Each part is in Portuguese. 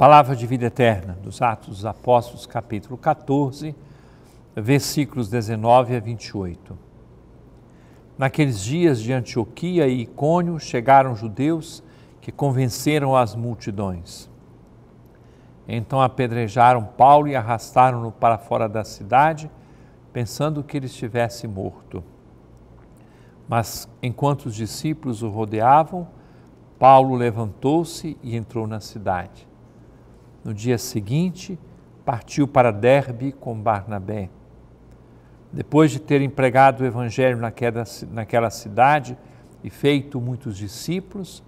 Palavra de vida eterna, dos Atos dos Apóstolos, capítulo 14, versículos 19 a 28. Naqueles dias de Antioquia e Icônio chegaram judeus que convenceram as multidões. Então apedrejaram Paulo e arrastaram-no para fora da cidade, pensando que ele estivesse morto. Mas enquanto os discípulos o rodeavam, Paulo levantou-se e entrou na cidade. No dia seguinte, partiu para Derbe com Barnabé. Depois de ter empregado o evangelho naquela, naquela cidade e feito muitos discípulos,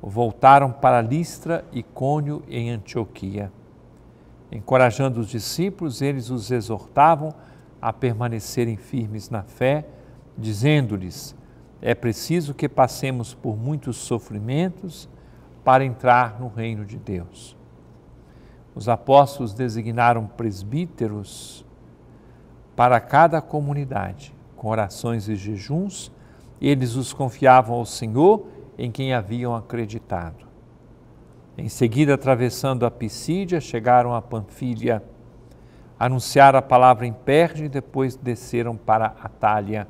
voltaram para Listra, Cônio em Antioquia. Encorajando os discípulos, eles os exortavam a permanecerem firmes na fé, dizendo-lhes: é preciso que passemos por muitos sofrimentos para entrar no reino de Deus. Os apóstolos designaram presbíteros para cada comunidade, com orações e jejuns, eles os confiavam ao Senhor em quem haviam acreditado. Em seguida, atravessando a Pisídia, chegaram a Panfilha, anunciaram a palavra em Perge e depois desceram para Atália.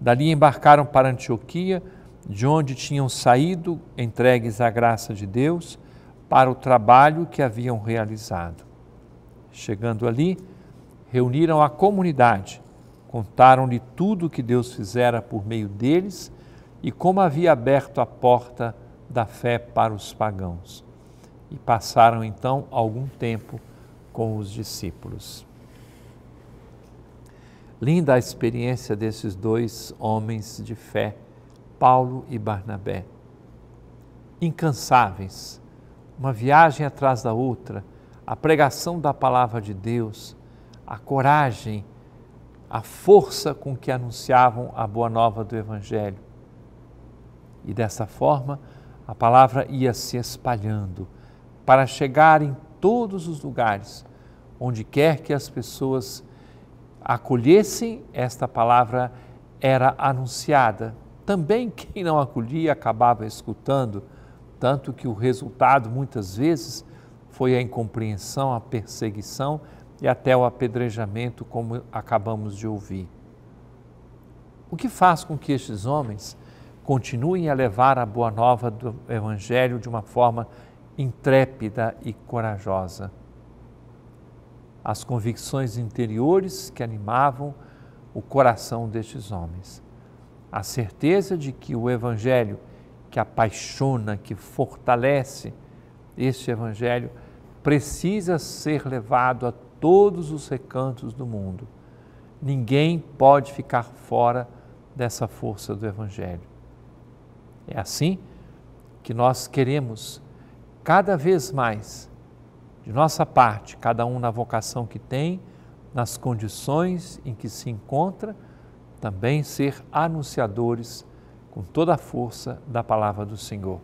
Dali embarcaram para Antioquia, de onde tinham saído, entregues à graça de Deus, para o trabalho que haviam realizado. Chegando ali, reuniram a comunidade, contaram-lhe tudo o que Deus fizera por meio deles e como havia aberto a porta da fé para os pagãos. E passaram então algum tempo com os discípulos. Linda a experiência desses dois homens de fé, Paulo e Barnabé. Incansáveis uma viagem atrás da outra, a pregação da palavra de Deus, a coragem, a força com que anunciavam a boa nova do Evangelho. E dessa forma, a palavra ia se espalhando para chegar em todos os lugares, onde quer que as pessoas acolhessem, esta palavra era anunciada. Também quem não acolhia acabava escutando tanto que o resultado, muitas vezes, foi a incompreensão, a perseguição e até o apedrejamento, como acabamos de ouvir. O que faz com que estes homens continuem a levar a boa nova do Evangelho de uma forma intrépida e corajosa? As convicções interiores que animavam o coração destes homens. A certeza de que o Evangelho que apaixona, que fortalece, este Evangelho precisa ser levado a todos os recantos do mundo. Ninguém pode ficar fora dessa força do Evangelho. É assim que nós queremos, cada vez mais, de nossa parte, cada um na vocação que tem, nas condições em que se encontra, também ser anunciadores com toda a força da palavra do Senhor.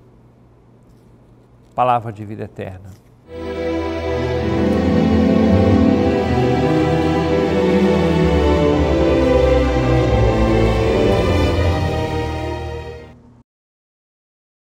Palavra de vida eterna.